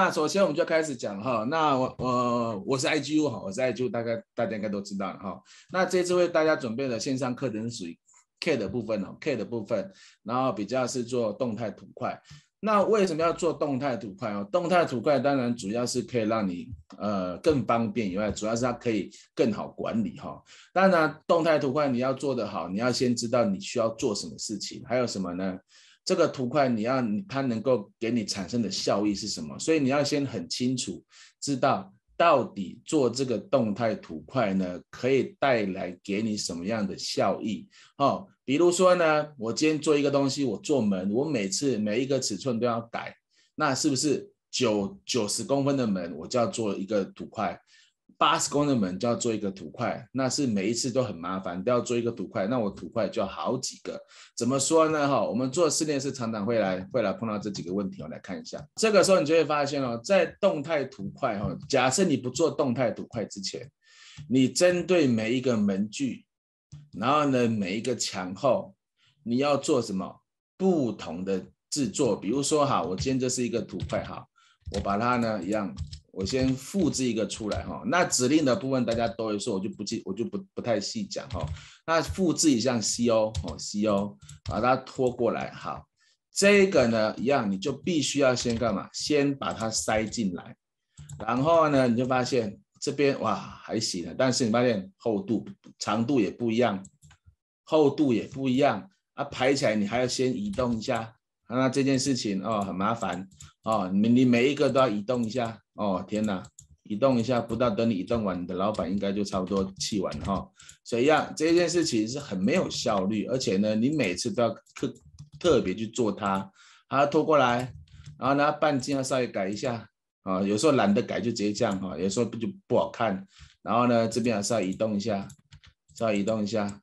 那首先我们就开始讲哈，那我呃我是 IGU 哈，我是 IGU 大概大家应该都知道了哈。那这次为大家准备的线上课程属于 K 的部分哦，K 的部分，然后比较是做动态图块。那为什么要做动态图块哦？动态图块当然主要是可以让你呃更方便以外，主要是它可以更好管理哈。当然，动态图块你要做的好，你要先知道你需要做什么事情，还有什么呢？这个图块你要，它能够给你产生的效益是什么？所以你要先很清楚知道到底做这个动态图块呢，可以带来给你什么样的效益？哦。比如说呢，我今天做一个东西，我做门，我每次每一个尺寸都要改，那是不是九九十公分的门我就要做一个图块？八十公的门就要做一个土块，那是每一次都很麻烦，都要做一个土块。那我土块就好几个。怎么说呢？哈，我们做试炼是常常会来，会来碰到这几个问题，我来看一下。这个时候你就会发现哦，在动态土块哈，假设你不做动态土块之前，你针对每一个门具，然后呢，每一个墙后，你要做什么不同的制作？比如说哈，我今天这是一个土块哈，我把它呢一样。我先复制一个出来哈，那指令的部分大家都会说，我就不记，我就不不太细讲哈。那复制一下 C O 哦，C O 把它拖过来，好，这个呢一样，你就必须要先干嘛？先把它塞进来，然后呢，你就发现这边哇还行，但是你发现厚度、长度也不一样，厚度也不一样啊，排起来你还要先移动一下，那这件事情哦很麻烦哦，你你每一个都要移动一下。哦天呐，移动一下，不到等你移动完，你的老板应该就差不多气完哈。所以呀，这件事情是很没有效率，而且呢，你每次都要特特别去做它，还要拖过来，然后呢半径要稍微改一下啊，有时候懒得改就直接这样哈，有时候不就不好看，然后呢这边还是要移动一下，稍微移动一下，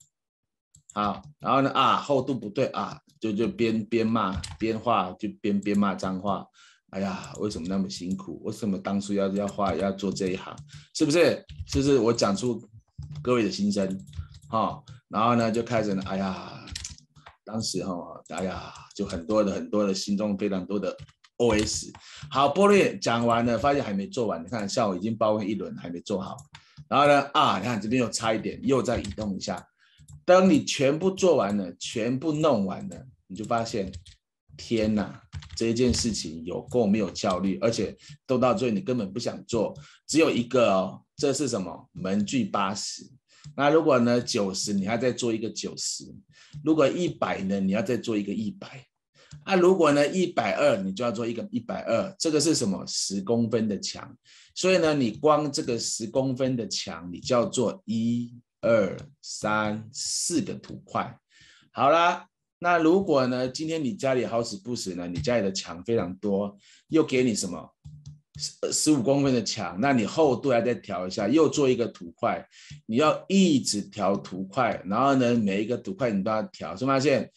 好，然后呢啊厚度不对啊，就就边边骂边画，就边边骂脏话。哎呀，为什么那么辛苦？为什么当初要要画要做这一行？是不是？就是我讲出各位的心声，哈。然后呢，就开始呢，哎呀，当时哈，哎呀，就很多的很多的心中非常多的 OS。好，波瑞讲完了，发现还没做完。你看，下午已经包了一轮，还没做好。然后呢，啊，你看这边又差一点，又在移动一下。当你全部做完了，全部弄完了，你就发现。天呐，这件事情有够没有焦率，而且都到最后你根本不想做，只有一个哦，这是什么门距八十？那如果呢九十，你要再做一个九十？如果一百呢，你要再做一个一百？啊，如果呢一百二，你就要做一个一百二？这个是什么十公分的墙？所以呢，你光这个十公分的墙，你就要做一二三四个土块。好啦。那如果呢？今天你家里好死不死呢？你家里的墙非常多，又给你什么十十五公分的墙？那你厚度还要再调一下，又做一个土块，你要一直调土块。然后呢，每一个土块你都要调。是发现，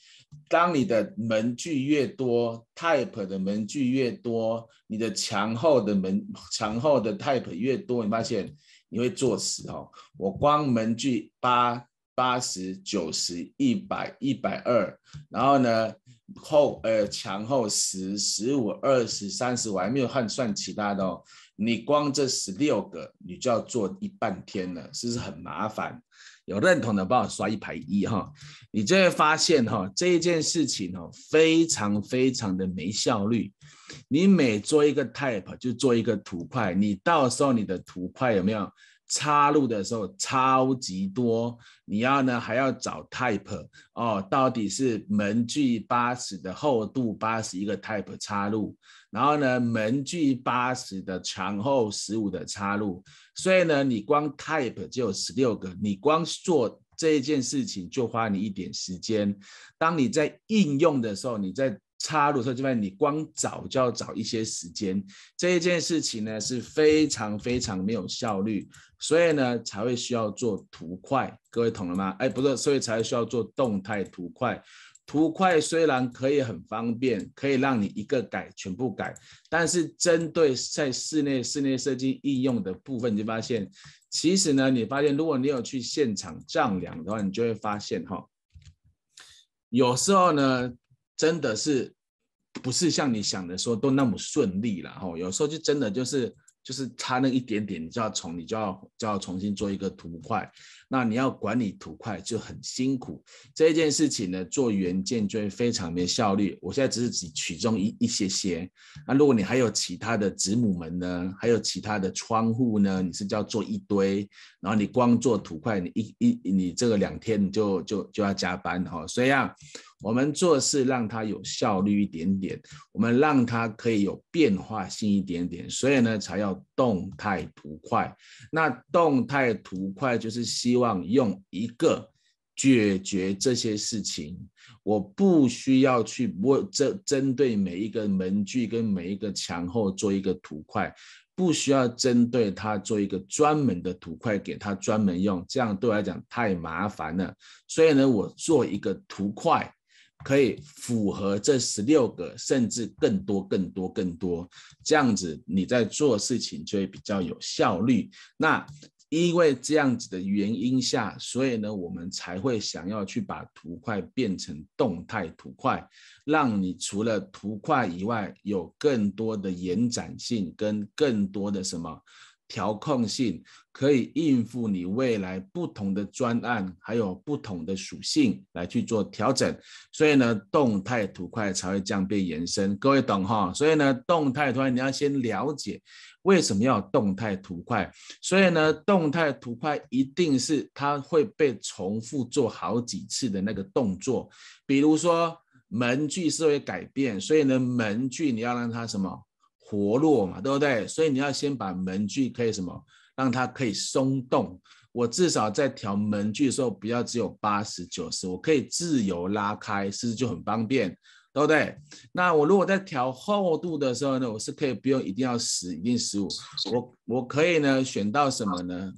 当你的门距越多，type 的门距越多，你的墙厚的门墙厚的 type 越多，你发现你会作死哦。我光门距八。八十九十一百一百二，然后呢后呃墙后十十五二十三十我还没有换算其他的哦，你光这十六个你就要做一半天了，是不是很麻烦？有认同的帮我刷一排一哈，你就会发现哈这一件事情哦非常非常的没效率，你每做一个 type 就做一个图块，你到时候你的图块有没有？插入的时候超级多，你要呢还要找 type 哦，到底是门距八十的厚度八十一个 type 插入，然后呢门距八十的墙厚十五的插入，所以呢你光 type 就有十六个，你光做这一件事情就花你一点时间。当你在应用的时候，你在。插入设计外，你光找就要找一些时间，这一件事情呢是非常非常没有效率，所以呢才会需要做图块。各位懂了吗？哎，不是，所以才需要做动态图块。图块虽然可以很方便，可以让你一个改全部改，但是针对在室内室内设计应用的部分，你就发现，其实呢，你发现如果你有去现场丈量的话，你就会发现哈，有时候呢。真的是不是像你想的说都那么顺利了哈？有时候就真的就是就是差那一点点，你就要重，你就要就要重新做一个图块。那你要管理土块就很辛苦，这件事情呢，做原件就会非常的效率。我现在只是只取中一一些些，那如果你还有其他的子母门呢，还有其他的窗户呢，你是叫做一堆，然后你光做土块，你一一你这个两天就就就要加班哈。所以啊，我们做事让它有效率一点点，我们让它可以有变化性一点点，所以呢，才要动态图块。那动态图块就是希。望用一个解决这些事情，我不需要去我针针对每一个门具跟每一个墙后做一个图块，不需要针对它做一个专门的图块给它专门用，这样对我来讲太麻烦了。所以呢，我做一个图块，可以符合这十六个，甚至更多、更多、更多。这样子你在做事情就会比较有效率。那。因为这样子的原因下，所以呢，我们才会想要去把图块变成动态图块，让你除了图块以外，有更多的延展性跟更多的什么调控性，可以应付你未来不同的专案，还有不同的属性来去做调整。所以呢，动态图块才会这样被延伸。各位懂哈？所以呢，动态图块你要先了解。为什么要动态图块？所以呢，动态图块一定是它会被重复做好几次的那个动作。比如说门具是会改变，所以呢门具你要让它什么活络嘛，对不对？所以你要先把门具可以什么让它可以松动。我至少在调门具的时候，不要只有八十九十，我可以自由拉开，是不是就很方便？对不对？那我如果在调厚度的时候呢，我是可以不用一定要十，一定十五，我我可以呢选到什么呢？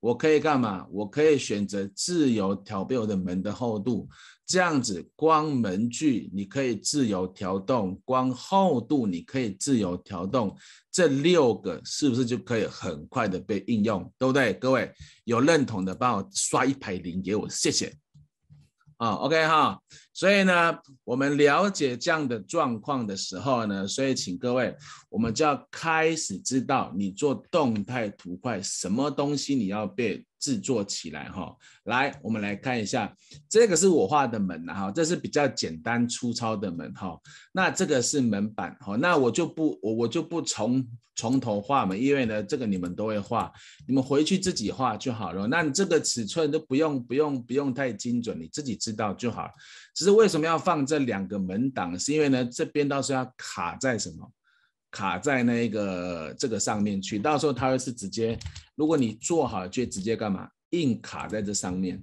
我可以干嘛？我可以选择自由调配我的门的厚度，这样子光门距你可以自由调动，光厚度你可以自由调动，这六个是不是就可以很快的被应用？对不对？各位有认同的，帮我刷一排零给我，谢谢。啊，OK 哈，所以呢，我们了解这样的状况的时候呢，所以请各位，我们就要开始知道，你做动态图块什么东西你要变。制作起来哈，来我们来看一下，这个是我画的门呐哈，这是比较简单粗糙的门哈，那这个是门板哈，那我就不我我就不从从头画门，因为呢这个你们都会画，你们回去自己画就好了，那你这个尺寸都不用不用不用太精准，你自己知道就好只是为什么要放这两个门档，是因为呢这边到时候要卡在什么？卡在那个这个上面去，到时候他会是直接，如果你做好就直接干嘛？硬卡在这上面。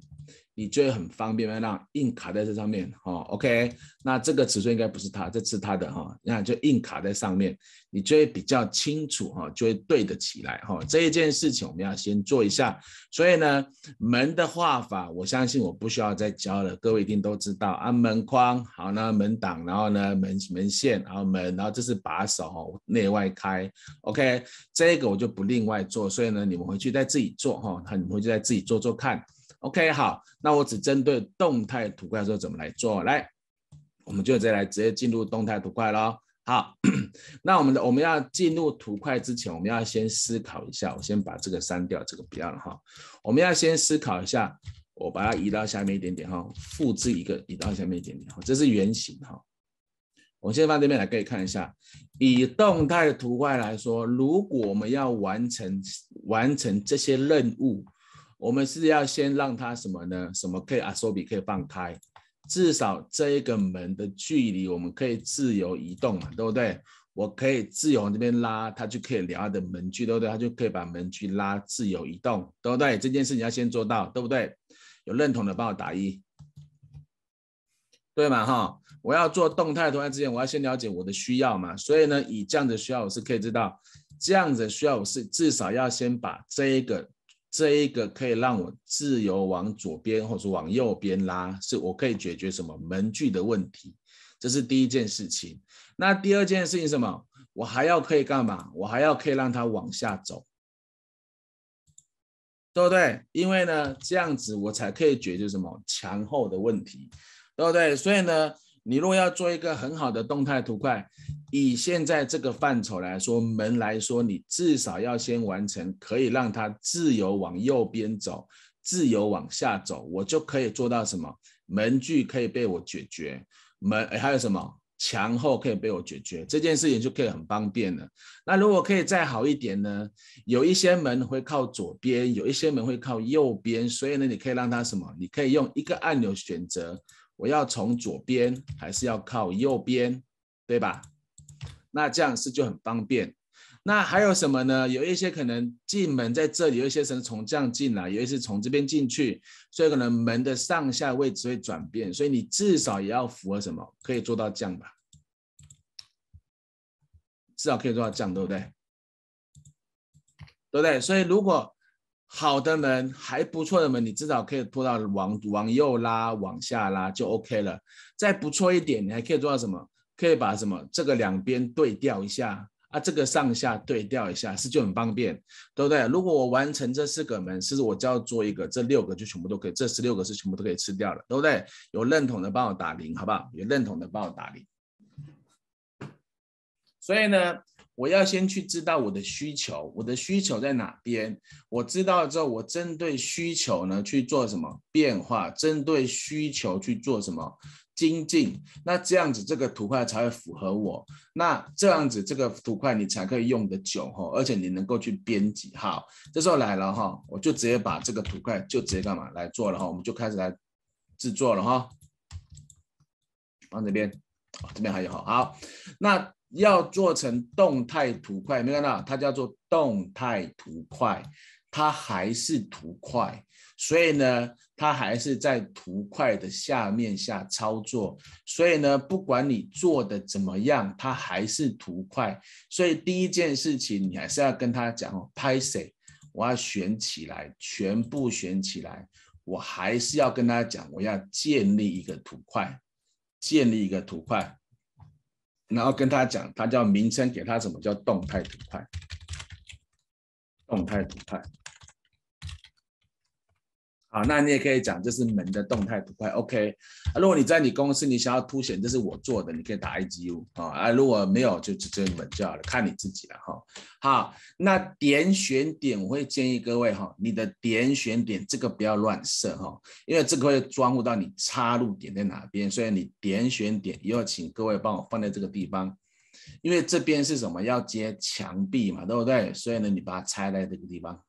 你就会很方便那硬卡在这上面哈。OK，那这个尺寸应该不是它，这是它的哈。你看，就硬卡在上面，你就会比较清楚哈，就会对得起来哈。这一件事情我们要先做一下。所以呢，门的画法，我相信我不需要再教了，各位一定都知道。啊，门框，好，那门挡，然后呢门门线，然后门，然后这是把手，内外开。OK，这个我就不另外做，所以呢，你们回去再自己做哈，你们回去再自己做做看。OK，好，那我只针对动态图块说怎么来做。来，我们就再来直接进入动态图块喽。好，那我们的我们要进入图块之前，我们要先思考一下。我先把这个删掉，这个不要了哈。我们要先思考一下，我把它移到下面一点点哈，复制一个移到下面一点点哈，这是圆形哈。我先放这边来，可以看一下。以动态图块来说，如果我们要完成完成这些任务。我们是要先让它什么呢？什么可以啊？手柄可以放开，至少这一个门的距离，我们可以自由移动嘛，对不对？我可以自由往这边拉，它就可以聊的门距，对不对？它就可以把门距拉自由移动，对不对？这件事你要先做到，对不对？有认同的帮我打一，对吗？哈，我要做动态图案之前，我要先了解我的需要嘛，所以呢，以这样的需要，我是可以知道，这样子需要我是至少要先把这一个。这一个可以让我自由往左边或者往右边拉，是我可以解决什么门距的问题，这是第一件事情。那第二件事情什么？我还要可以干嘛？我还要可以让它往下走，对不对？因为呢，这样子我才可以解决什么墙厚的问题，对不对？所以呢。你如果要做一个很好的动态图块，以现在这个范畴来说，门来说，你至少要先完成，可以让它自由往右边走，自由往下走，我就可以做到什么？门距可以被我解决，门还有什么？墙后可以被我解决，这件事情就可以很方便了。那如果可以再好一点呢？有一些门会靠左边，有一些门会靠右边，所以呢，你可以让它什么？你可以用一个按钮选择。我要从左边还是要靠右边，对吧？那这样是就很方便。那还有什么呢？有一些可能进门在这里，有一些人从这样进来，有一些从这边进去，所以可能门的上下位置会转变。所以你至少也要符合什么？可以做到这样吧？至少可以做到这样，对不对？对不对？所以如果。好的门，还不错的门，你至少可以拖到往往右拉、往下拉就 OK 了。再不错一点，你还可以做到什么？可以把什么这个两边对调一下啊？这个上下对调一下，是就很方便，对不对？如果我完成这四个门，是不是我就要做一个？这六个就全部都可以，这十六个是全部都可以吃掉了，对不对？有认同的帮我打零，好不好？有认同的帮我打零。所以呢？我要先去知道我的需求，我的需求在哪边？我知道了之后，我针对需求呢去做什么变化？针对需求去做什么精进？那这样子这个图块才会符合我，那这样子这个图块你才可以用得久哈，而且你能够去编辑。好，这时候来了哈，我就直接把这个图块就直接干嘛来做了哈，我们就开始来制作了哈，放这边，这边还有，好，那。要做成动态图块，没看到？它叫做动态图块，它还是图块，所以呢，它还是在图块的下面下操作。所以呢，不管你做的怎么样，它还是图块。所以第一件事情，你还是要跟他讲哦，拍谁？我要选起来，全部选起来。我还是要跟他讲，我要建立一个图块，建立一个图块。然后跟他讲，他叫名称，给他什么叫动态图块，动态图块。好，那你也可以讲，这是门的动态图块。OK，啊，如果你在你公司，你想要凸显这是我做的，你可以打 IGU 啊啊，如果没有就直接门就好了，看你自己了哈。好，那点选点，我会建议各位哈，你的点选点这个不要乱设哈，因为这个会装入到你插入点在哪边。所以你点选点，要请各位帮我放在这个地方，因为这边是什么，要接墙壁嘛，对不对？所以呢，你把它拆在这个地方。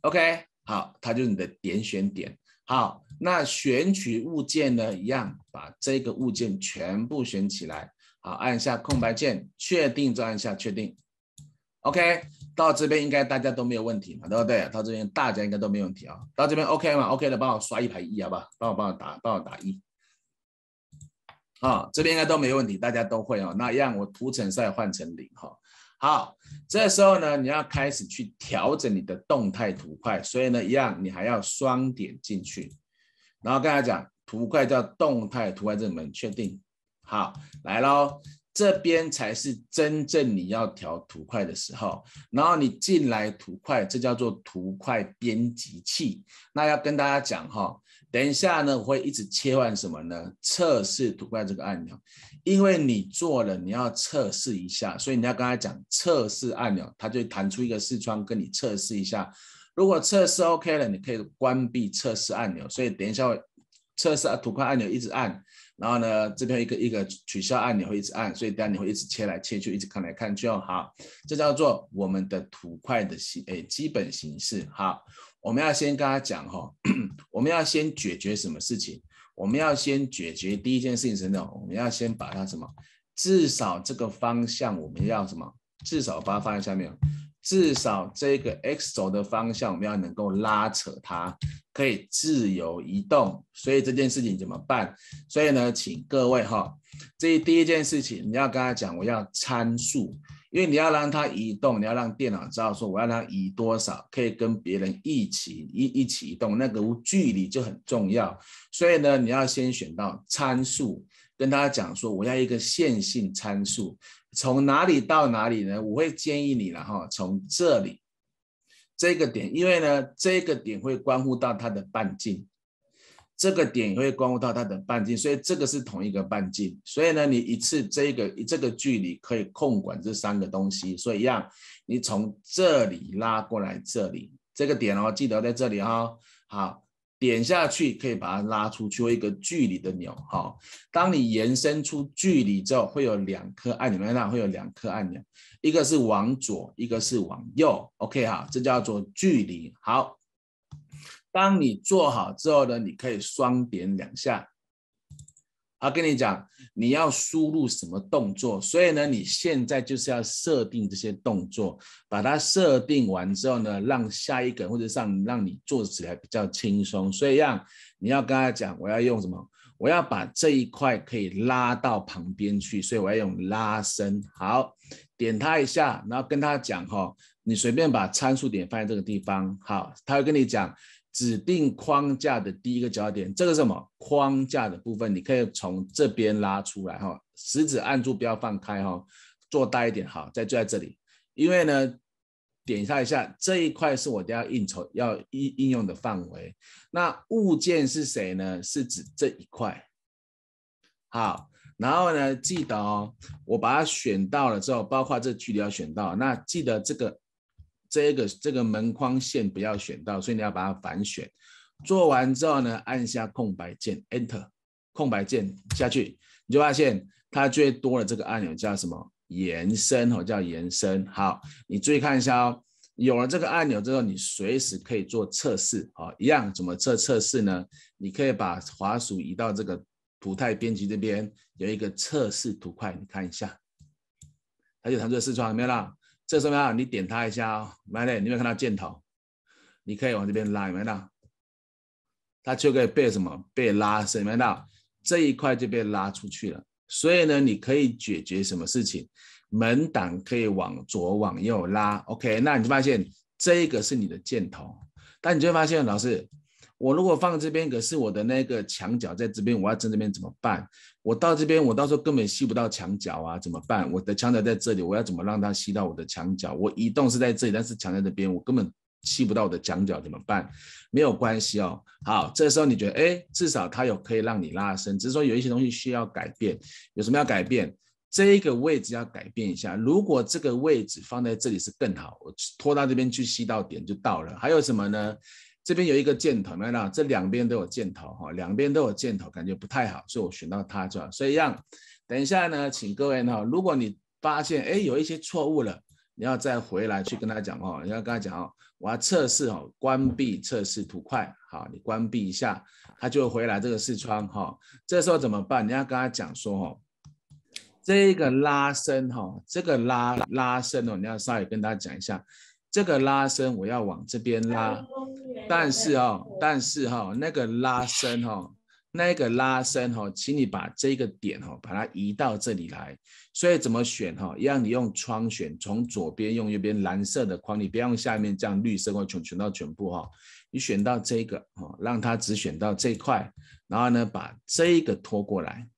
OK。好，它就是你的点选点。好，那选取物件呢，一样，把这个物件全部选起来。好，按下空白键，确定再按下确定。OK，到这边应该大家都没有问题嘛，对不对？到这边大家应该都没有问题啊。到这边 OK 嘛？OK 的帮我刷一排一，好不好？帮我帮我打，帮我打一。好，这边应该都没问题，大家都会啊。那让我图层再换成零哈。好，这时候呢，你要开始去调整你的动态图块，所以呢，一样你还要双点进去，然后跟他讲图块叫动态图块，这里面确定，好，来喽。这边才是真正你要调图块的时候，然后你进来图块，这叫做图块编辑器。那要跟大家讲哈，等一下呢，我会一直切换什么呢？测试图块这个按钮，因为你做了，你要测试一下，所以你要跟他讲测试按钮，它就弹出一个视窗跟你测试一下。如果测试 OK 了，你可以关闭测试按钮。所以等一下我测试图块按钮一直按。然后呢，这边一个一个取消按，钮会一直按，所以当你会一直切来切去，一直看来看去，哦。好，这叫做我们的图块的形诶基本形式。好，我们要先跟他讲哈，我们要先解决什么事情？我们要先解决第一件事情是那种，我们要先把它什么？至少这个方向我们要什么？至少把它放在下面。至少这个 X 轴的方向，我们要能够拉扯它，可以自由移动。所以这件事情怎么办？所以呢，请各位哈，这第一件事情你要跟他讲，我要参数，因为你要让它移动，你要让电脑知道说我要让它移多少，可以跟别人一起一一起移动，那个距离就很重要。所以呢，你要先选到参数。跟大家讲说，我要一个线性参数，从哪里到哪里呢？我会建议你了哈，从这里这个点，因为呢这个点会关乎到它的半径，这个点也会关乎到它的半径，所以这个是同一个半径，所以呢你一次这个这个距离可以控管这三个东西，所以一样，你从这里拉过来这里这个点哦，记得在这里哈，好。点下去可以把它拉出去，一个距离的钮哈。当你延伸出距离之后，会有两颗按钮，那会有两颗按钮，一个是往左，一个是往右。OK 哈，这叫做距离。好，当你做好之后呢，你可以双点两下。他跟你讲，你要输入什么动作，所以呢，你现在就是要设定这些动作，把它设定完之后呢，让下一个或者上让你做起来比较轻松。所以让你要跟他讲，我要用什么？我要把这一块可以拉到旁边去，所以我要用拉伸。好，点他一下，然后跟他讲，哈，你随便把参数点放在这个地方，好，他会跟你讲。指定框架的第一个焦点，这个什么框架的部分，你可以从这边拉出来哈，食指按住不要放开哈，做大一点好，再就在这里，因为呢，点一下一下，这一块是我要应酬要应应用的范围，那物件是谁呢？是指这一块，好，然后呢，记得哦，我把它选到了之后，包括这距离要选到，那记得这个。这个这个门框线不要选到，所以你要把它反选。做完之后呢，按下空白键 Enter，空白键下去，你就发现它最多的这个按钮叫什么？延伸哦，叫延伸。好，你注意看一下哦。有了这个按钮之后，你随时可以做测试哦。一样怎么测测试呢？你可以把滑鼠移到这个图泰编辑这边，有一个测试图块，你看一下，他就弹出试窗没有了。这什候呢，你点它一下哦，明白？你有没有看到箭头？你可以往这边拉，有没有？到？它就可以被什么被拉？伸，有没有？这一块就被拉出去了。所以呢，你可以解决什么事情？门挡可以往左往右拉。OK，那你就发现这一个是你的箭头，但你会发现，老师，我如果放这边，可是我的那个墙角在这边，我要在这边怎么办？我到这边，我到时候根本吸不到墙角啊，怎么办？我的墙角在这里，我要怎么让它吸到我的墙角？我移动是在这里，但是墙在这边，我根本吸不到我的墙角，怎么办？没有关系哦。好，这时候你觉得，哎，至少它有可以让你拉伸，只是说有一些东西需要改变。有什么要改变？这个位置要改变一下。如果这个位置放在这里是更好，我拖到这边去吸到点就到了。还有什么呢？这边有一个箭头，看到没这两边都有箭头，哈，两边都有箭头，感觉不太好，所以我选到它，就好。所以一样，等一下呢，请各位呢，如果你发现哎有一些错误了，你要再回来去跟他讲哦，你要跟他讲哦，我要测试哦，关闭测试图块，好，你关闭一下，他就回来这个视窗，哈，这时候怎么办？你要跟他讲说哦，这个拉伸，哈，这个拉拉伸哦，你要稍微跟大家讲一下，这个拉伸我要往这边拉。但是哈，但是哈，那个拉伸哈，那个拉伸哈，请你把这个点哈，把它移到这里来。所以怎么选哈，让你用窗选，从左边用右边蓝色的框，你不要用下面这样绿色框全选到全部哈。你选到这个哦，让它只选到这块，然后呢，把这个拖过来，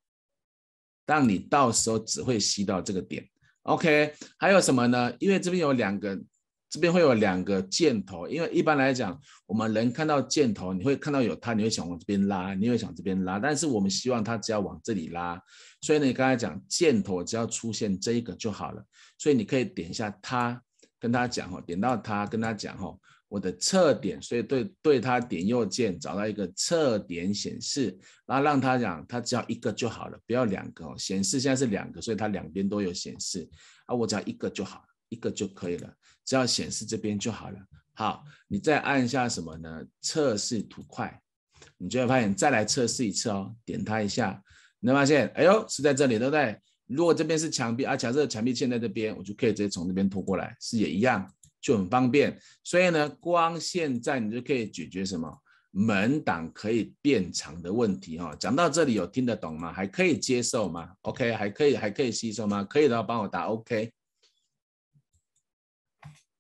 让你到时候只会吸到这个点。OK，还有什么呢？因为这边有两个。这边会有两个箭头，因为一般来讲，我们人看到箭头，你会看到有它，你会想往这边拉，你会想这边拉。但是我们希望它只要往这里拉，所以呢，你刚才讲箭头只要出现这一个就好了。所以你可以点一下它，跟他讲哦，点到它，跟他讲哦，我的侧点。所以对对它点右键，找到一个侧点显示，然后让他讲，他只要一个就好了，不要两个。显示现在是两个，所以它两边都有显示。啊，我只要一个就好一个就可以了。只要显示这边就好了。好，你再按一下什么呢？测试图块，你就会发现再来测试一次哦。点它一下，你会发现，哎呦，是在这里，对不对？如果这边是墙壁啊，假设墙壁嵌在这边，我就可以直接从这边拖过来，是也一样，就很方便。所以呢，光现在你就可以解决什么门挡可以变长的问题哈。讲到这里，有听得懂吗？还可以接受吗？OK，还可以还可以吸收吗？可以的话，帮我打 OK。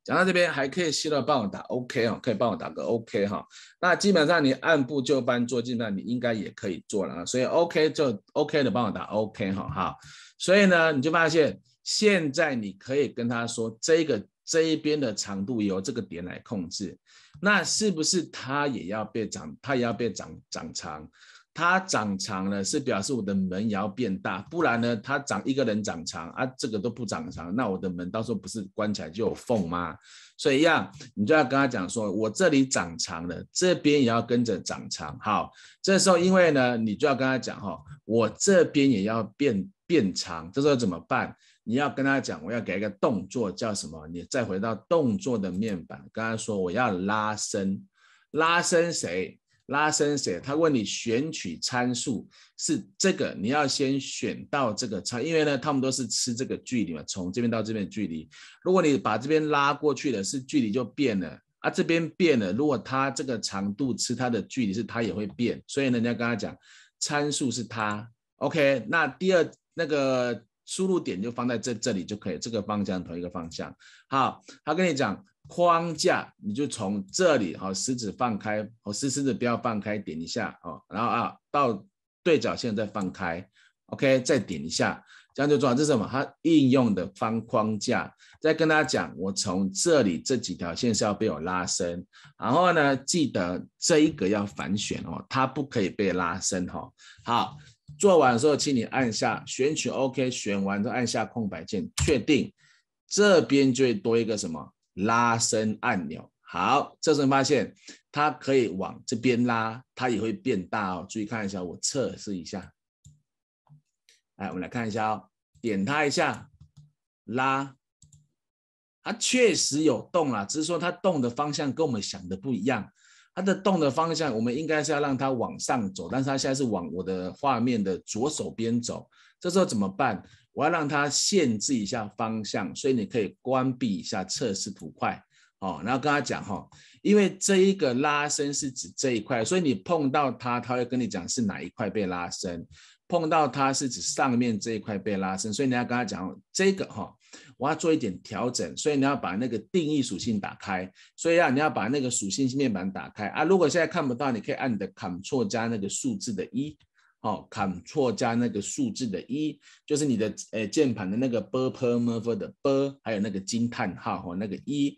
讲到这边，还可以，希要帮我打 OK 哈，可以帮我打个 OK 哈。那基本上你按部就班做进那你应该也可以做了啊。所以 OK 就 OK 的，帮我打 OK 哈哈。所以呢，你就发现现在你可以跟他说，这个这一边的长度由这个点来控制，那是不是它也要被长？它也要被长长长？它长长了，是表示我的门也要变大，不然呢，它长一个人长长啊，这个都不长长，那我的门到时候不是关起来就有缝吗？所以一样，你就要跟他讲说，我这里长长了，这边也要跟着长长。好，这时候因为呢，你就要跟他讲哈，我这边也要变变长，这时候怎么办？你要跟他讲，我要给一个动作叫什么？你再回到动作的面板，跟他说我要拉伸，拉伸谁？拉伸谁？他问你选取参数是这个，你要先选到这个参，因为呢，他们都是吃这个距离嘛，从这边到这边的距离。如果你把这边拉过去了，是距离就变了啊，这边变了。如果它这个长度吃它的距离是它也会变，所以人家跟他讲参数是它。OK，那第二那个输入点就放在这这里就可以，这个方向同一个方向。好，他跟你讲。框架，你就从这里哈，食指放开，哦，食食指不要放开，点一下哦，然后啊，到对角线再放开，OK，再点一下，这样就做好。这是什么？它应用的方框架。再跟大家讲，我从这里这几条线是要被我拉伸，然后呢，记得这一个要反选哦，它不可以被拉伸哈。好，做完的时候，请你按下选取 OK，选完之后按下空白键确定，这边就会多一个什么？拉伸按钮，好，这时候发现它可以往这边拉，它也会变大哦。注意看一下，我测试一下。来，我们来看一下哦，点它一下，拉，它确实有动了，只是说它动的方向跟我们想的不一样。它的动的方向，我们应该是要让它往上走，但是它现在是往我的画面的左手边走。这时候怎么办？我要让它限制一下方向，所以你可以关闭一下测试图块，哦，然后跟他讲，哈，因为这一个拉伸是指这一块，所以你碰到它，它会跟你讲是哪一块被拉伸，碰到它是指上面这一块被拉伸，所以你要跟他讲这个，哈，我要做一点调整，所以你要把那个定义属性打开，所以啊，你要把那个属性面板打开啊，如果现在看不到，你可以按你的 Ctrl 加那个数字的一。哦，Ctrl 加那个数字的一，就是你的呃键盘的那个 B，per mover 的 B，还有那个惊叹号，和、那个一。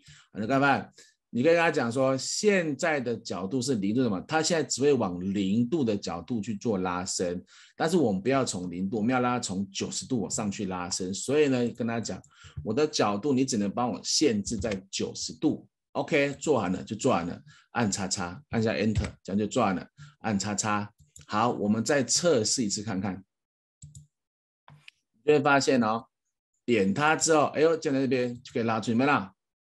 你跟大家讲说，现在的角度是零度，什么？它现在只会往零度的角度去做拉伸。但是我们不要从零度，我们要拉从九十度往上去拉伸。所以呢，跟大家讲，我的角度你只能帮我限制在九十度。OK，做完了就做完了，按叉叉，按下 Enter，这样就做完了，按叉叉。好，我们再测试一次看看，你就会发现哦，点它之后，哎呦，就在这边就可以拉出去，没了，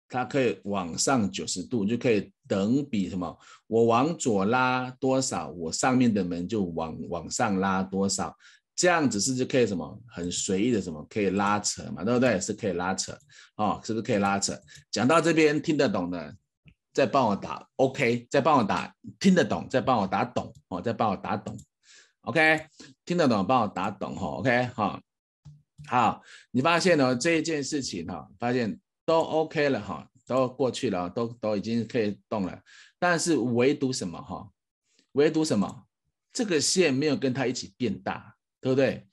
它可以往上九十度，就可以等比什么？我往左拉多少，我上面的门就往往上拉多少，这样子是就可以什么？很随意的什么？可以拉扯嘛，对不对？是可以拉扯，哦，是不是可以拉扯？讲到这边听得懂的。再帮我打 o k 再帮我打听得懂，再帮我打懂，哦，再帮我打懂，OK，听得懂帮我打懂，哈，OK，哈，好，你发现哦，这一件事情，哈，发现都 OK 了，哈，都过去了，都都已经可以动了，但是唯独什么，哈，唯独什么，这个线没有跟它一起变大，对不对？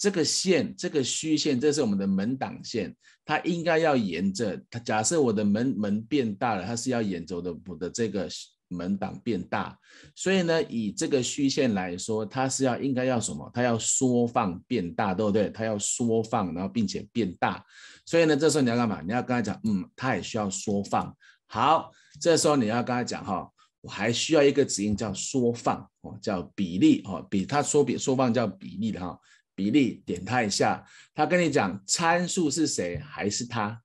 这个线，这个虚线，这是我们的门挡线，它应该要沿着它。假设我的门门变大了，它是要沿着的的这个门挡变大。所以呢，以这个虚线来说，它是要应该要什么？它要缩放变大，对不对？它要缩放，然后并且变大。所以呢，这时候你要干嘛？你要跟他讲，嗯，它也需要缩放。好，这时候你要跟他讲哈，我还需要一个指令叫缩放哦，叫比例哦，比它缩比缩放叫比例的哈。比例点它一下，他跟你讲参数是谁还是他，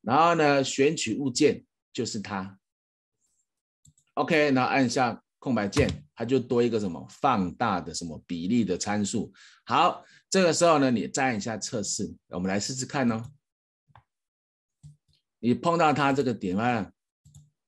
然后呢选取物件就是它。OK，然后按下空白键，它就多一个什么放大的什么比例的参数。好，这个时候呢你再按一下测试，我们来试试看哦。你碰到它这个点啊，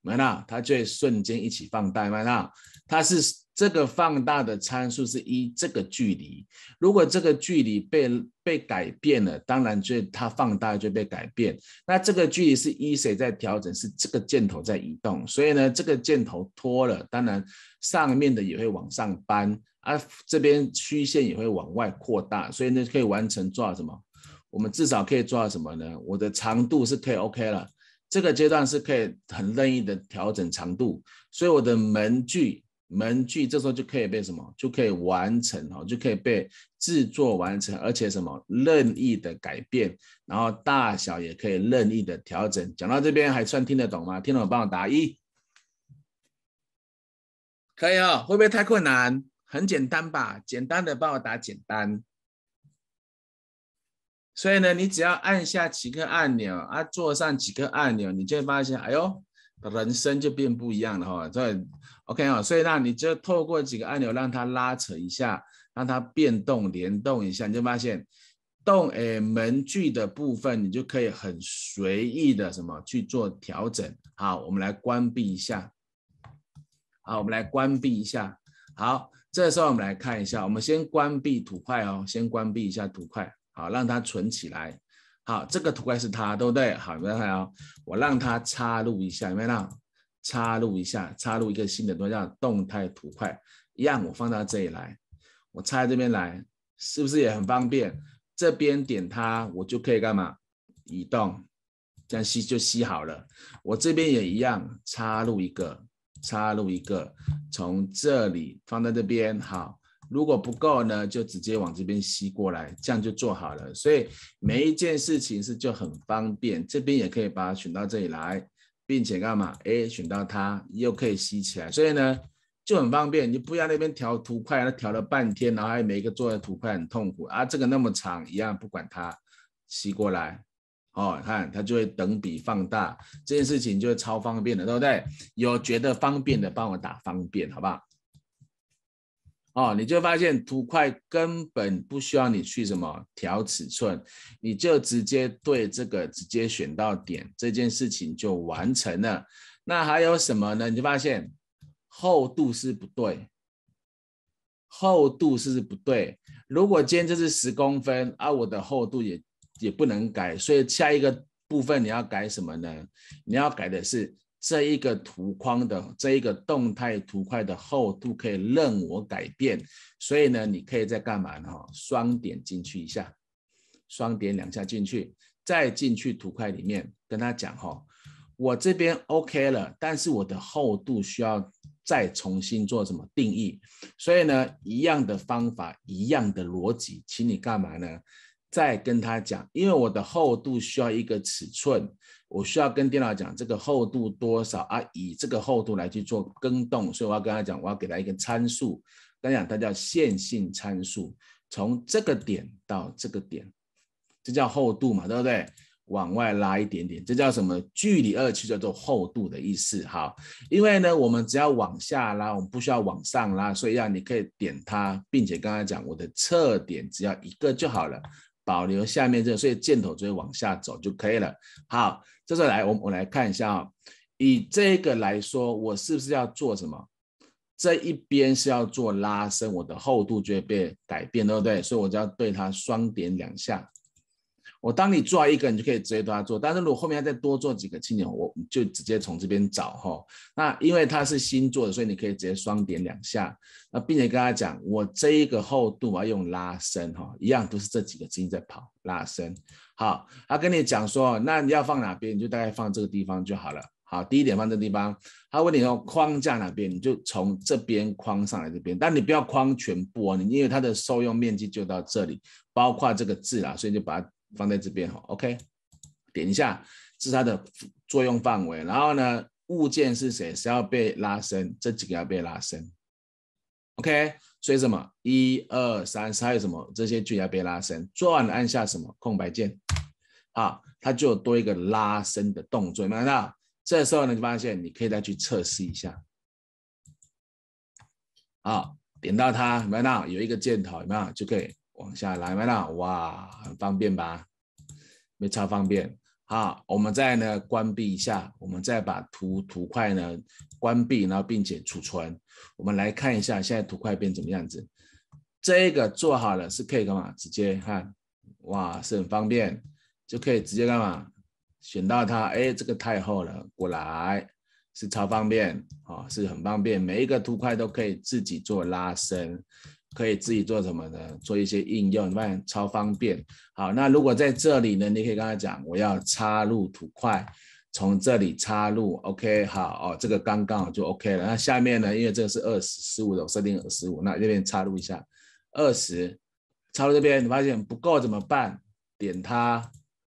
没啦，它就会瞬间一起放大，没啦。它是。这个放大的参数是一这个距离，如果这个距离被被改变了，当然就它放大就被改变。那这个距离是一谁在调整？是这个箭头在移动，所以呢，这个箭头脱了，当然上面的也会往上搬啊，这边虚线也会往外扩大，所以呢，可以完成做什么？我们至少可以到什么呢？我的长度是可以 OK 了，这个阶段是可以很任意的调整长度，所以我的门距。门具这时候就可以被什么，就可以完成哈，就可以被制作完成，而且什么任意的改变，然后大小也可以任意的调整。讲到这边还算听得懂吗？听懂帮我打一，可以哦，会不会太困难？很简单吧，简单的帮我打简单。所以呢，你只要按下几个按钮啊，做上几个按钮，你就会发现，哎呦。人生就变不一样了哈，这 OK 啊，所以那你就透过几个按钮让它拉扯一下，让它变动联动一下，你就发现动诶门具的部分，你就可以很随意的什么去做调整。好，我们来关闭一下。好，我们来关闭一下。好，这时候我们来看一下，我们先关闭土块哦，先关闭一下土块，好，让它存起来。好，这个图块是它，对不对？好，有没有看到？我让它插入一下，有没有？插入一下，插入一个新的东西，叫动态图块。一样，我放到这里来，我插这边来，是不是也很方便？这边点它，我就可以干嘛？移动，这样吸就吸好了。我这边也一样，插入一个，插入一个，从这里放到这边，好。如果不够呢，就直接往这边吸过来，这样就做好了。所以每一件事情是就很方便，这边也可以把它选到这里来，并且干嘛？哎，选到它又可以吸起来，所以呢就很方便，你不要那边调图块，调了半天然后还没个做的图块很痛苦啊。这个那么长一样不管它，吸过来哦，看它就会等比放大，这件事情就会超方便的，对不对？有觉得方便的帮我打方便，好不好？哦，你就发现图块根本不需要你去什么调尺寸，你就直接对这个直接选到点，这件事情就完成了。那还有什么呢？你就发现厚度是不对，厚度是不对。如果今天这是十公分，啊，我的厚度也也不能改，所以下一个部分你要改什么呢？你要改的是。这一个图框的这一个动态图块的厚度可以任我改变，所以呢，你可以再干嘛呢？哈，双点进去一下，双点两下进去，再进去图块里面，跟他讲哈，我这边 OK 了，但是我的厚度需要再重新做什么定义？所以呢，一样的方法，一样的逻辑，请你干嘛呢？再跟他讲，因为我的厚度需要一个尺寸。我需要跟电脑讲这个厚度多少啊？以这个厚度来去做更动，所以我要跟他讲，我要给他一个参数。跟他讲它叫线性参数，从这个点到这个点，这叫厚度嘛，对不对？往外拉一点点，这叫什么？距离二期叫做厚度的意思哈。因为呢，我们只要往下拉，我们不需要往上拉，所以让你可以点它，并且刚才讲我的侧点只要一个就好了。保留下面这个，所以箭头就会往下走就可以了。好，这时候来，我我来看一下啊，以这个来说，我是不是要做什么？这一边是要做拉伸，我的厚度就会被改变，对不对？所以我就要对它双点两下。我当你做一个，你就可以直接对他做。但是如果后面要再多做几个青年，我就直接从这边找哈。那因为它是新做的，所以你可以直接双点两下。那并且跟他讲，我这一个厚度我要用拉伸哈，一样都是这几个筋在跑拉伸。好，他跟你讲说，那你要放哪边，你就大概放这个地方就好了。好，第一点放这地方。他问你说框架哪边，你就从这边框上来这边，但你不要框全部啊，你因为它的受用面积就到这里，包括这个字啦，所以就把它。放在这边哈，OK，点一下，是它的作用范围。然后呢，物件是谁？是要被拉伸，这几个要被拉伸，OK。所以什么？一二三四，还有什么？这些就要被拉伸。做完按下什么？空白键，啊，它就多一个拉伸的动作。有看到？这时候呢，就发现你可以再去测试一下，啊，点到它，看到有一个箭头，有没有？就可以。往下来没了，哇，很方便吧？没超方便。好，我们再呢关闭一下，我们再把图图块呢关闭，然后并且储存。我们来看一下现在图块变怎么样子。这个做好了是可以干嘛？直接看，哇，是很方便，就可以直接干嘛？选到它，哎，这个太厚了，过来，是超方便，啊，是很方便，每一个图块都可以自己做拉伸。可以自己做什么呢？做一些应用，你发现超方便。好，那如果在这里呢，你可以跟他讲，我要插入土块，从这里插入。OK，好哦，这个刚刚好就 OK 了。那下面呢，因为这个是二十十五，我设定二十五，那这边插入一下二十，插入这边，你发现不够怎么办？点它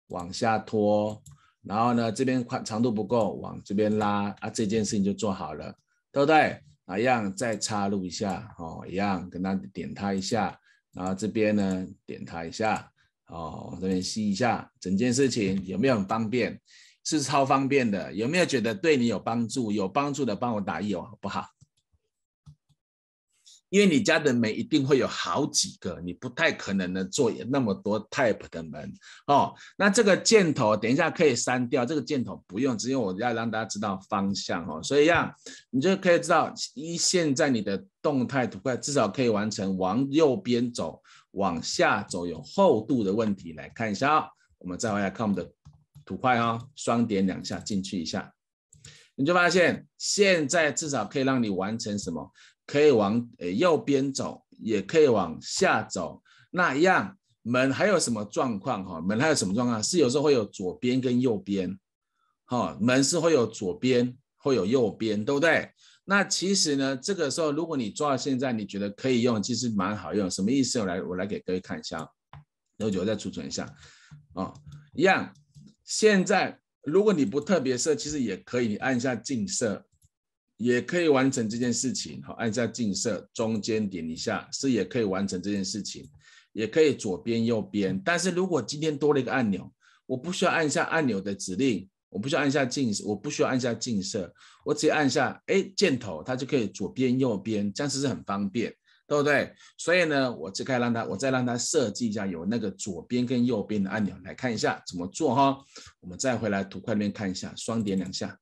往下拖，然后呢，这边宽长度不够，往这边拉，啊，这件事情就做好了，对不对？啊，一样再插入一下哦，一样跟他点他一下，然后这边呢点他一下哦，这边吸一下，整件事情有没有很方便？是超方便的，有没有觉得对你有帮助？有帮助的帮我打一哦，好不好？因为你家的门一定会有好几个，你不太可能呢做那么多 type 的门哦。那这个箭头等一下可以删掉，这个箭头不用，只有我要让大家知道方向哦。所以呀，你就可以知道，一现在你的动态图块至少可以完成往右边走、往下走，有厚度的问题。来看一下，我们再回来看我们的图块啊，双点两下进去一下，你就发现现在至少可以让你完成什么？可以往诶右边走，也可以往下走。那一样门还有什么状况哈？门还有什么状况？是有时候会有左边跟右边，哈，门是会有左边，会有右边，对不对？那其实呢，这个时候如果你做到现在，你觉得可以用，其实蛮好用。什么意思？我来，我来给各位看一下。然后我再储存一下，哦，一样。现在如果你不特别设，其实也可以你按一下近设。也可以完成这件事情，哈，按下近色中间点一下是也可以完成这件事情，也可以左边右边。但是如果今天多了一个按钮，我不需要按下按钮的指令，我不需要按下近，我不需要按下近色，我只要按下哎箭头，它就可以左边右边，这样子是很方便，对不对？所以呢，我就可以让它，我再让它设计一下有那个左边跟右边的按钮，来看一下怎么做哈。我们再回来图块面看一下，双点两下。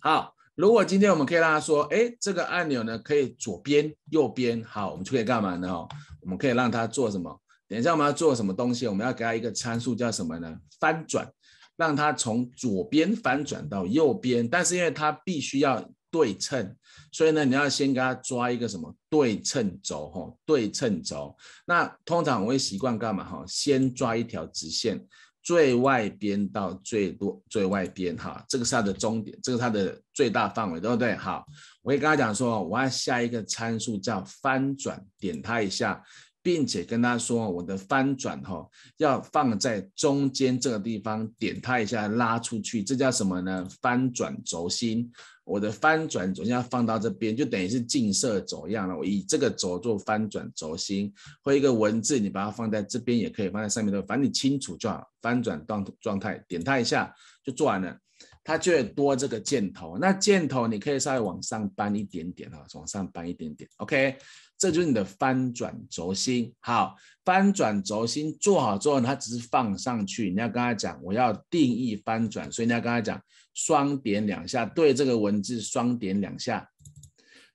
好，如果今天我们可以让他说，哎，这个按钮呢可以左边、右边，好，我们就可以干嘛呢？我们可以让它做什么？等一下我们要做什么东西？我们要给它一个参数叫什么呢？翻转，让它从左边翻转到右边。但是因为它必须要对称，所以呢，你要先给它抓一个什么对称轴？哈，对称轴。那通常我会习惯干嘛？哈，先抓一条直线。最外边到最多最外边，哈，这个是它的终点，这个它的最大范围，对不对？好，我也跟他讲说，我要下一个参数叫翻转，点它一下。并且跟他说，我的翻转哈要放在中间这个地方，点它一下拉出去，这叫什么呢？翻转轴心。我的翻转轴要放到这边，就等于是近射轴样了。我以这个轴做翻转轴心，或一个文字，你把它放在这边也可以，放在上面都，反正你清楚就好。翻转状状态，点它一下就做完了，它就会多这个箭头。那箭头你可以稍微往上扳一点点哈，往上扳一点点。OK。这就是你的翻转轴心，好，翻转轴心做好之后，它只是放上去。你要跟他讲，我要定义翻转，所以你要跟他讲，双点两下，对这个文字双点两下。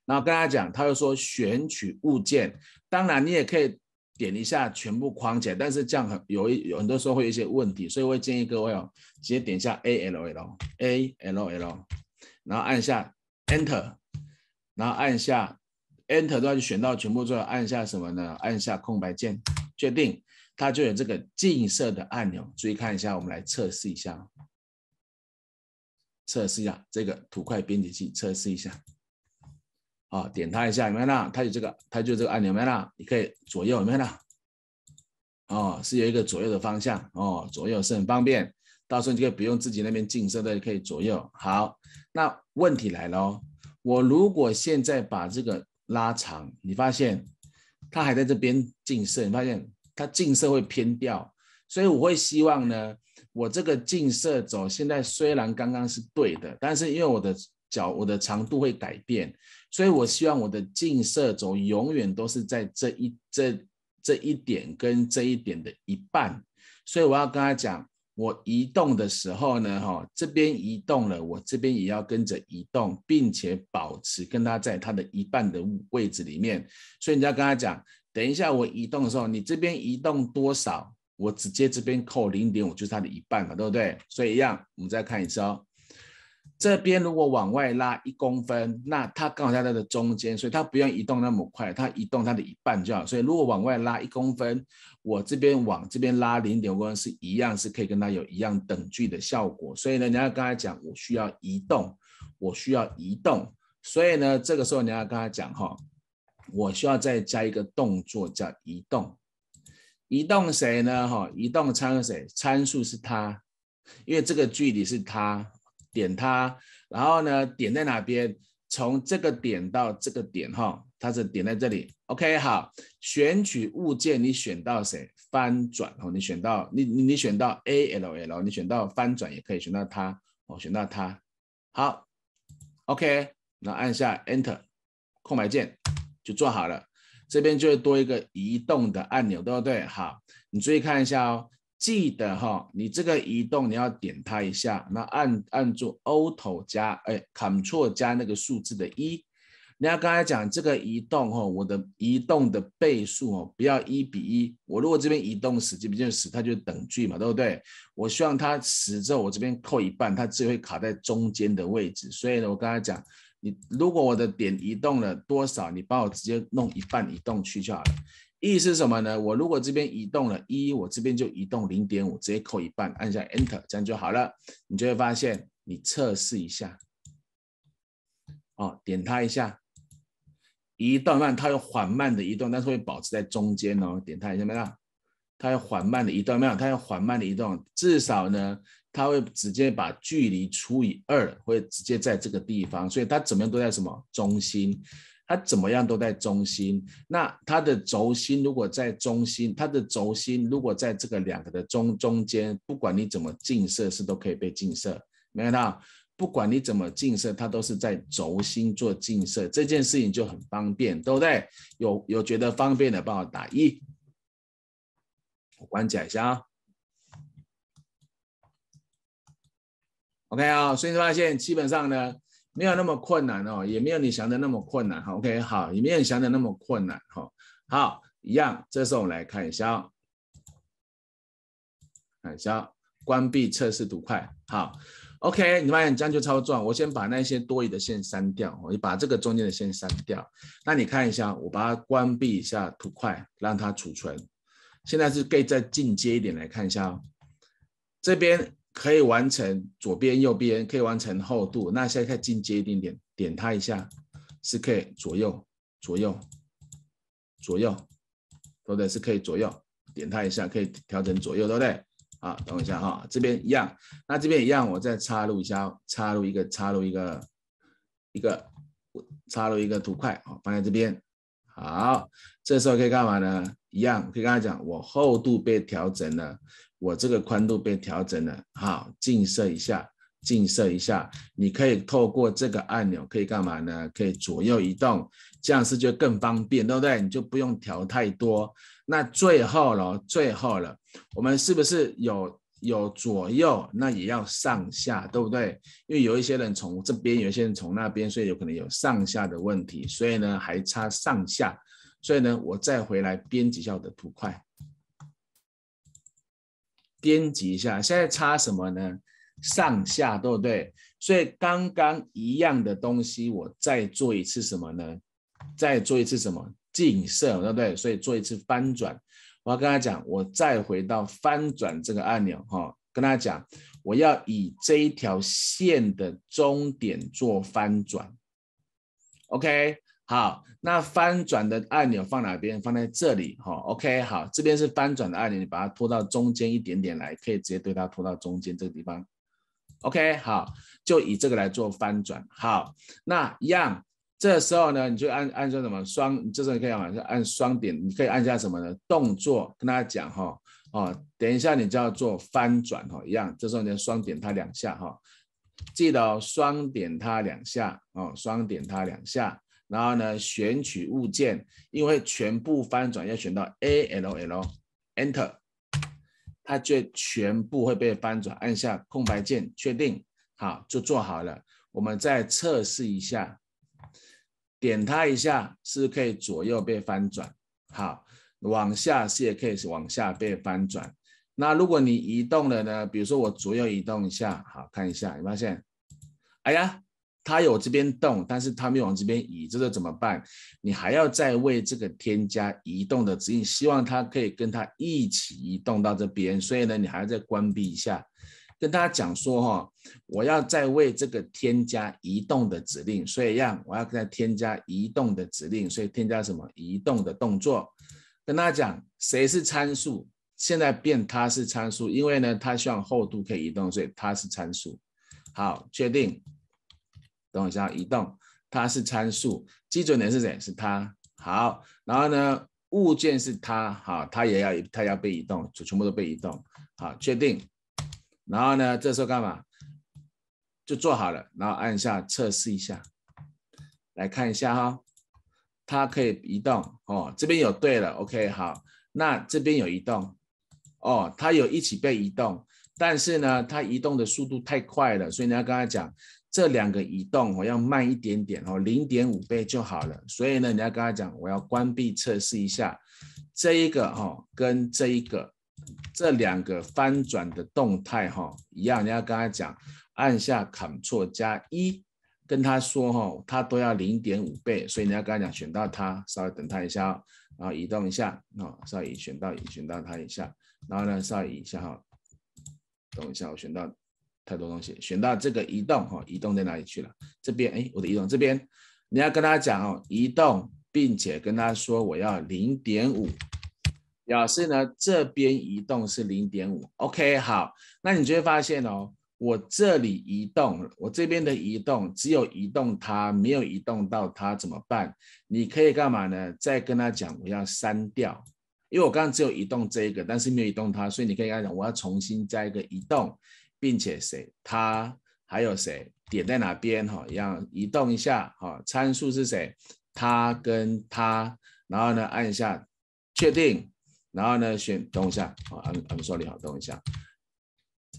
然后跟他讲，他又说选取物件。当然你也可以点一下全部框起来，但是这样很有一有很多时候会有一些问题，所以我会建议各位哦，直接点一下 A L L，A L L，然后按下 Enter，然后按下。Enter 的话就选到全部之后，按下什么呢？按下空白键，确定，它就有这个近射的按钮。注意看一下，我们来测试一下，测试一下这个图块编辑器，测试一下。啊，点它一下，有没有？它有这个，它就这个按钮，没有？你可以左右，有没有？哦，是有一个左右的方向，哦，左右是很方便，到时候你可以不用自己那边近射的，可以左右。好，那问题来喽，我如果现在把这个。拉长，你发现他还在这边近射，你发现他近射会偏掉，所以我会希望呢，我这个近射走现在虽然刚刚是对的，但是因为我的脚我的长度会改变，所以我希望我的近射走永远都是在这一这这一点跟这一点的一半，所以我要跟他讲。我移动的时候呢，哈，这边移动了，我这边也要跟着移动，并且保持跟它在它的一半的位置里面。所以你要跟他讲，等一下我移动的时候，你这边移动多少，我直接这边扣零点五，就是它的一半了，对不对？所以一样，我们再看一次哦。这边如果往外拉一公分，那它刚好在它的中间，所以它不用移动那么快，它移动它的一半就好。所以如果往外拉一公分，我这边往这边拉零点公分是一样，是可以跟它有一样等距的效果。所以呢，你要跟他讲，我需要移动，我需要移动。所以呢，这个时候你要跟他讲哈，我需要再加一个动作叫移动，移动谁呢？哈，移动参数谁？参数是它，因为这个距离是它。点它，然后呢？点在哪边？从这个点到这个点，哈，它是点在这里。OK，好，选取物件，你选到谁？翻转哦，你选到你你选到 ALL，你选到翻转也可以选到它哦，选到它。好，OK，那按下 Enter 空白键就做好了，这边就会多一个移动的按钮，对不对？好，你注意看一下哦。记得哈，你这个移动你要点它一下，那按按住 Alt 加哎 Ctrl 加那个数字的一。你要刚才讲这个移动哈，我的移动的倍数哦，不要一比一。我如果这边移动十，就不就十，它就等距嘛，对不对？我希望它十之后，我这边扣一半，它只会卡在中间的位置。所以呢，我刚才讲，你如果我的点移动了多少，你帮我直接弄一半移动去就好了。意思是什么呢？我如果这边移动了一，我这边就移动零点五，直接扣一半，按下 Enter，这样就好了。你就会发现，你测试一下，哦，点它一下，移动慢，它有缓慢的移动，但是会保持在中间哦。点它一下，没有？它有缓慢的移动，没有？它有缓慢的移动，至少呢，它会直接把距离除以二，会直接在这个地方，所以它怎么样都在什么中心。它怎么样都在中心，那它的轴心如果在中心，它的轴心如果在这个两个的中中间，不管你怎么近摄是都可以被近摄，没看到？不管你怎么近摄，它都是在轴心做近摄，这件事情就很方便，对不对？有有觉得方便的，帮我打一，我关讲一下啊。OK 啊，所以发现基本上呢。没有那么困难哦，也没有你想的那么困难，好，OK，好，也没有你想的那么困难，哈。好，一样。这时候我们来看一下哦，一下关闭测试图块，好，OK，你发现这样就操作。我先把那些多余的线删掉，我就把这个中间的线删掉。那你看一下，我把它关闭一下图块，让它储存。现在是可以再进阶一点来看一下哦，这边。可以完成左边右边，可以完成厚度。那现在再进阶一点点，点它一下，是可以左右左右左右，对不对？是可以左右点它一下，可以调整左右，对不对？啊，等一下哈，这边一样，那这边一样，我再插入一下，插入一个插入一个一个插入一个图块，好，放在这边。好，这时候可以干嘛呢？一样，可以跟他讲，我厚度被调整了。我这个宽度被调整了，好，近色一下，近色一下。你可以透过这个按钮可以干嘛呢？可以左右移动，这样是就更方便，对不对？你就不用调太多。那最后了，最后了，我们是不是有有左右？那也要上下，对不对？因为有一些人从这边，有一些人从那边，所以有可能有上下的问题。所以呢，还差上下。所以呢，我再回来编辑一下我的图块。编辑一下，现在差什么呢？上下，对不对？所以刚刚一样的东西，我再做一次什么呢？再做一次什么？镜射，对不对？所以做一次翻转，我要跟他讲，我再回到翻转这个按钮，哈，跟他讲，我要以这一条线的终点做翻转，OK。好，那翻转的按钮放哪边？放在这里哈。OK，好，这边是翻转的按钮，你把它拖到中间一点点来，可以直接对它拖到中间这个地方。OK，好，就以这个来做翻转。好，那一样，这时候呢，你就按按住什么？双，这时候你可以嘛，就按双点，你可以按下什么呢？动作，跟大家讲哈。哦，等一下，你就要做翻转哈，一样，这时候你双点它两下哈，记得哦，双点它两下哦，双点它两下。然后呢，选取物件，因为全部翻转要选到 A L L，Enter，它就全部会被翻转。按下空白键确定，好，就做好了。我们再测试一下，点它一下，是可以左右被翻转。好，往下卸 K 往下被翻转。那如果你移动了呢？比如说我左右移动一下，好看一下，你发现，哎呀。它有这边动，但是它没往这边移，这个怎么办？你还要再为这个添加移动的指令，希望它可以跟它一起移动到这边。所以呢，你还要再关闭一下，跟大家讲说哈，我要再为这个添加移动的指令。所以一样，我要再添加移动的指令。所以添加什么？移动的动作。跟大家讲，谁是参数？现在变它是参数，因为呢，它希望厚度可以移动，所以它是参数。好，确定。等一下，移动，它是参数，基准点是谁？是它。好，然后呢，物件是它。好，它也要，它要被移动，就全部都被移动。好，确定。然后呢，这时候干嘛？就做好了。然后按下测试一下，来看一下哈，它可以移动哦。这边有对了，OK，好，那这边有移动哦，它有一起被移动，但是呢，它移动的速度太快了，所以你要跟他讲。这两个移动我要慢一点点哦，零点五倍就好了。所以呢，你要跟他讲，我要关闭测试一下这一个哈跟这一个这两个翻转的动态哈一样。你要跟他讲，按下 Ctrl 加一，跟他说哈，他都要零点五倍。所以你要跟他讲，选到他，稍微等他一下，然后移动一下哦，稍微选到选到他一下，然后呢，稍微移一下哈，等一下我选到。太多东西，选到这个移动哈，移动在哪里去了？这边哎，我的移动这边，你要跟他讲哦，移动，并且跟他说我要零点五，表示呢这边移动是零点五。OK，好，那你就会发现哦，我这里移动，我这边的移动只有移动它，没有移动到它怎么办？你可以干嘛呢？再跟他讲我要删掉，因为我刚刚只有移动这一个，但是没有移动它，所以你可以跟他讲我要重新加一个移动。并且谁？它还有谁？点在哪边？哈，要移动一下。哈，参数是谁？它跟它。然后呢，按一下确定。然后呢，选动一下。好，按按不受理。好，动一下，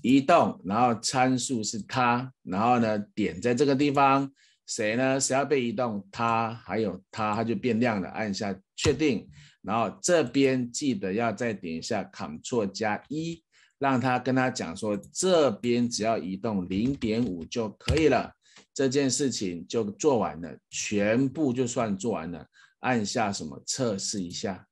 移动。然后参数是它。然后呢，点在这个地方。谁呢？谁要被移动？它还有它，它就变亮了。按一下确定。然后这边记得要再点一下 Ctrl 加一。让他跟他讲说，这边只要移动零点五就可以了，这件事情就做完了，全部就算做完了。按下什么测试一下，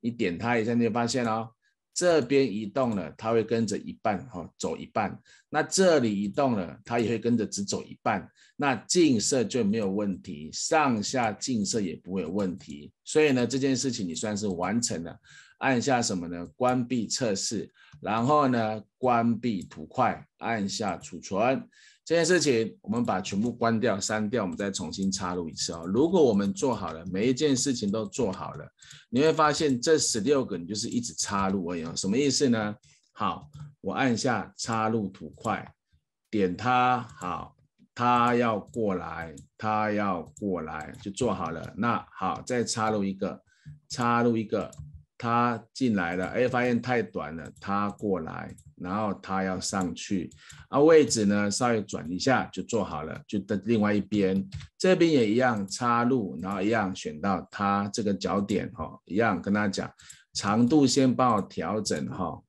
你点它一下，你会发现哦，这边移动了，它会跟着一半哦走一半，那这里移动了，它也会跟着只走一半。那近色就没有问题，上下近色也不会有问题，所以呢，这件事情你算是完成了。按下什么呢？关闭测试，然后呢，关闭图块，按下储存。这件事情我们把全部关掉、删掉，我们再重新插入一次哦。如果我们做好了，每一件事情都做好了，你会发现这十六个你就是一直插入而已。什么意思呢？好，我按下插入图块，点它，好。他要过来，他要过来就做好了。那好，再插入一个，插入一个，他进来了，哎，发现太短了，他过来，然后他要上去，啊，位置呢稍微转一下就做好了，就在另外一边，这边也一样插入，然后一样选到他这个角点，哈，一样跟他讲，长度先帮我调整哦，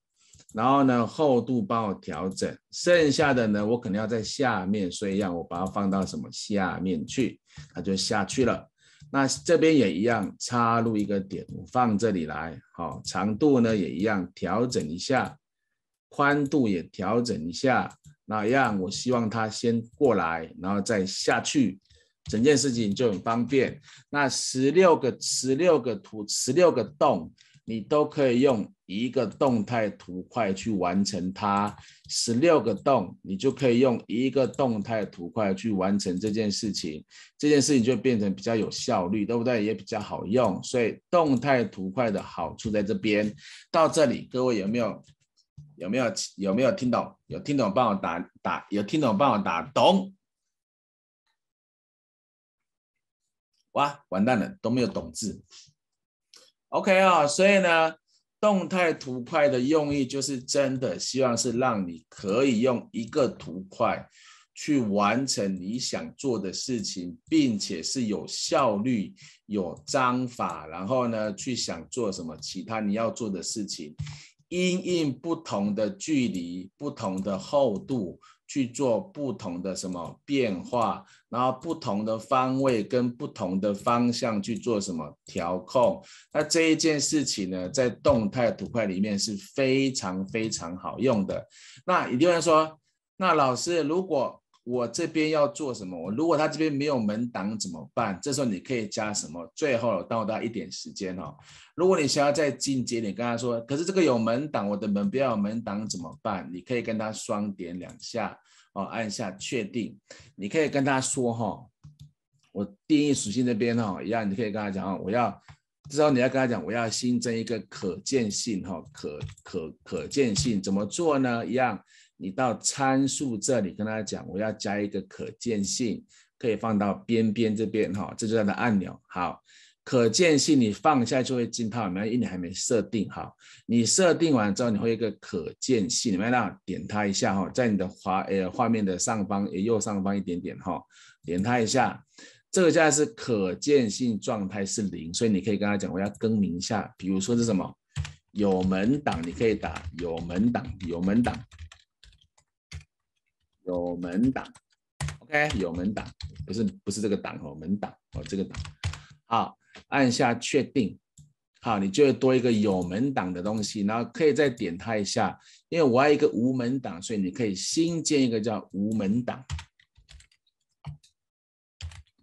然后呢，厚度帮我调整，剩下的呢，我肯定要在下面，所以让我把它放到什么下面去，它就下去了。那这边也一样，插入一个点，我放这里来，好，长度呢也一样调整一下，宽度也调整一下，那样我希望它先过来，然后再下去，整件事情就很方便。那十六个，十六个图，十六个洞。你都可以用一个动态图块去完成它，十六个洞，你就可以用一个动态图块去完成这件事情，这件事情就变成比较有效率，对不对？也比较好用，所以动态图块的好处在这边。到这里，各位有没有有没有有没有听懂？有听懂帮我打打，有听懂帮我打懂。哇，完蛋了，都没有懂字。OK 啊，所以呢，动态图块的用意就是真的希望是让你可以用一个图块去完成你想做的事情，并且是有效率、有章法，然后呢，去想做什么其他你要做的事情，因应不同的距离、不同的厚度。去做不同的什么变化，然后不同的方位跟不同的方向去做什么调控，那这一件事情呢，在动态图块里面是非常非常好用的。那有就人说，那老师如果。我这边要做什么？我如果他这边没有门挡怎么办？这时候你可以加什么？最后到达一点时间哦。如果你想要再进阶，你跟他说，可是这个有门挡，我的门不要有门挡怎么办？你可以跟他双点两下哦，按下确定。你可以跟他说哈，我定义属性这边哦一样，你可以跟他讲哦，我要至少你要跟他讲，我要新增一个可见性哈，可可可见性怎么做呢？一样。你到参数这里跟他讲，我要加一个可见性，可以放到边边这边哈，这就是它的按钮。好，可见性你放下就会浸泡。没因为你还没设定好，你设定完之后你会一个可见性，你看那点它一下哈，在你的画呃画面的上方也右上方一点点哈，点它一下。这个现在是可见性状态是零，所以你可以跟他讲，我要更名一下，比如说是什么有门档，你可以打有门档，有门档。有门档，OK，有门档，不是不是这个档哦，门档哦，这个档。好，按下确定，好，你就会多一个有门档的东西，然后可以再点它一下，因为我还有一个无门档，所以你可以新建一个叫无门档，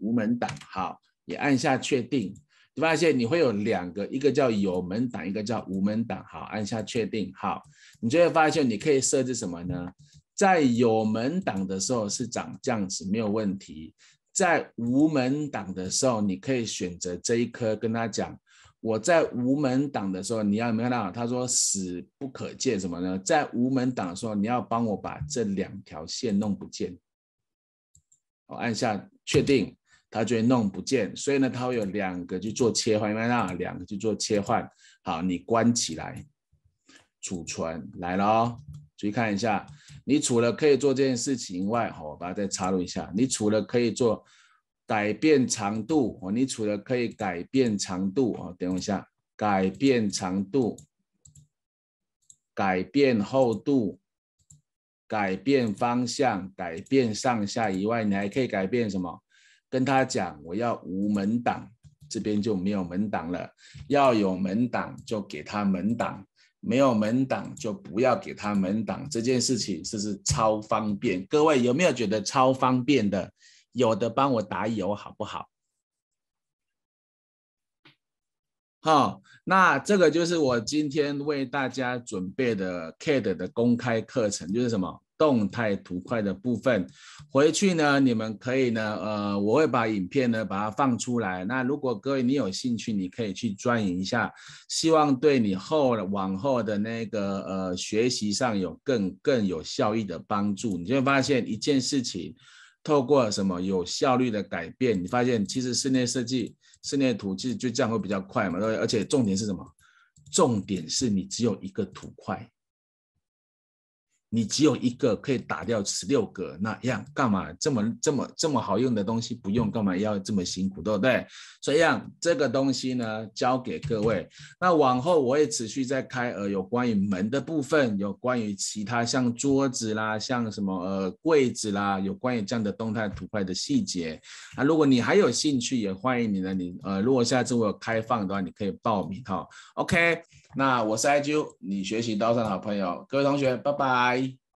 无门档。好，你按下确定，你发现你会有两个，一个叫有门档，一个叫无门档。好，按下确定，好，你就会发现你可以设置什么呢？在有门档的时候是长这样子，没有问题。在无门档的时候，你可以选择这一颗，跟他讲，我在无门档的时候，你要没看到？他说死不可见，什么呢？在无门档的时候，你要帮我把这两条线弄不见。我按下确定，他就会弄不见。所以呢，它有两个去做切换，没看到？两个去做切换。好，你关起来，储存来哦。注意看一下，你除了可以做这件事情外，我把它再插入一下。你除了可以做改变长度，哦，你除了可以改变长度，哦，等我一下，改变长度、改变厚度、改变方向、改变上下以外，你还可以改变什么？跟他讲，我要无门挡，这边就没有门挡了。要有门挡，就给他门挡。没有门档就不要给他门档，这件事情是不是超方便？各位有没有觉得超方便的？有的帮我打油好不好？好，那这个就是我今天为大家准备的 CAD 的公开课程，就是什么？动态图块的部分，回去呢，你们可以呢，呃，我会把影片呢，把它放出来。那如果各位你有兴趣，你可以去钻研一下，希望对你后往后的那个呃学习上有更更有效益的帮助。你就会发现一件事情，透过什么有效率的改变，你发现其实室内设计、室内图其实就这样会比较快嘛。对，而且重点是什么？重点是你只有一个图块。你只有一个可以打掉十六个，那样干嘛这么这么这么好用的东西不用干嘛要这么辛苦，对不对？所以让这个东西呢交给各位，那往后我也持续在开呃有关于门的部分，有关于其他像桌子啦，像什么呃柜子啦，有关于这样的动态图块的细节。那如果你还有兴趣，也欢迎你呢。你呃如果下次我有开放的话，你可以报名哈。OK。那我是 IQ，你学习刀上的好朋友，各位同学，拜拜。